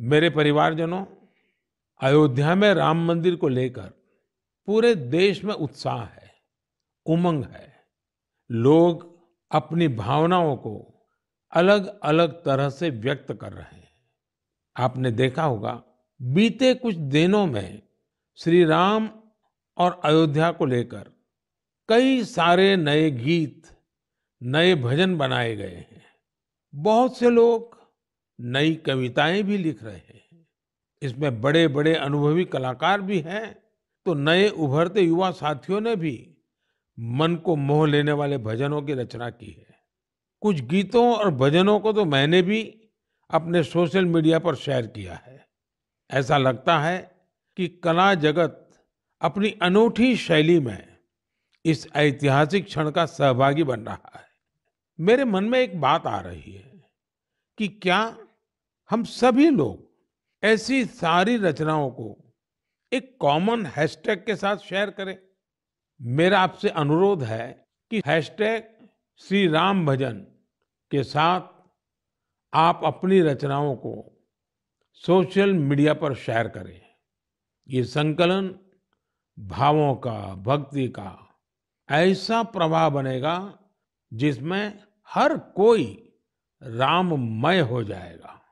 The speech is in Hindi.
मेरे परिवारजनों अयोध्या में राम मंदिर को लेकर पूरे देश में उत्साह है उमंग है लोग अपनी भावनाओं को अलग अलग तरह से व्यक्त कर रहे हैं आपने देखा होगा बीते कुछ दिनों में श्री राम और अयोध्या को लेकर कई सारे नए गीत नए भजन बनाए गए हैं बहुत से लोग नई कविताएं भी लिख रहे हैं इसमें बड़े बड़े अनुभवी कलाकार भी हैं तो नए उभरते युवा साथियों ने भी मन को मोह लेने वाले भजनों की रचना की है कुछ गीतों और भजनों को तो मैंने भी अपने सोशल मीडिया पर शेयर किया है ऐसा लगता है कि कला जगत अपनी अनूठी शैली में इस ऐतिहासिक क्षण का सहभागी बन रहा है मेरे मन में एक बात आ रही है कि क्या हम सभी लोग ऐसी सारी रचनाओं को एक कॉमन हैशटैग के साथ शेयर करें मेरा आपसे अनुरोध है कि हैशटैग श्री राम भजन के साथ आप अपनी रचनाओं को सोशल मीडिया पर शेयर करें ये संकलन भावों का भक्ति का ऐसा प्रवाह बनेगा जिसमें हर कोई राममय हो जाएगा